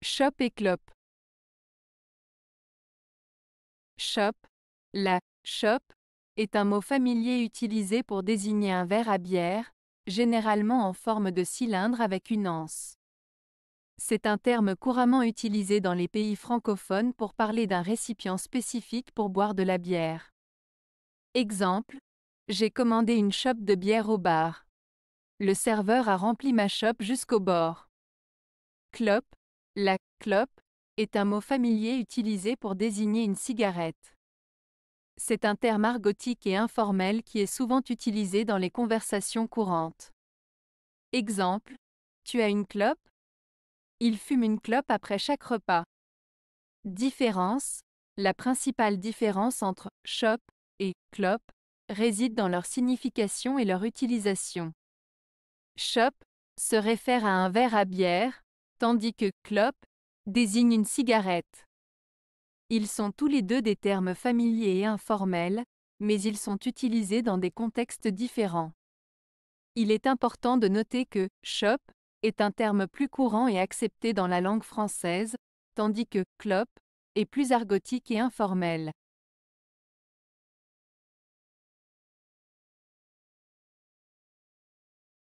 Shop et clop. Shop, la shop », est un mot familier utilisé pour désigner un verre à bière, généralement en forme de cylindre avec une anse. C'est un terme couramment utilisé dans les pays francophones pour parler d'un récipient spécifique pour boire de la bière. Exemple, j'ai commandé une chope de bière au bar. Le serveur a rempli ma chope jusqu'au bord. Clope, la clope est un mot familier utilisé pour désigner une cigarette. C'est un terme argotique et informel qui est souvent utilisé dans les conversations courantes. Exemple Tu as une clope Il fume une clope après chaque repas. Différence La principale différence entre chop » et clope réside dans leur signification et leur utilisation. Chop » se réfère à un verre à bière, tandis que clope désigne une cigarette. Ils sont tous les deux des termes familiers et informels, mais ils sont utilisés dans des contextes différents. Il est important de noter que shop est un terme plus courant et accepté dans la langue française, tandis que clope est plus argotique et informel.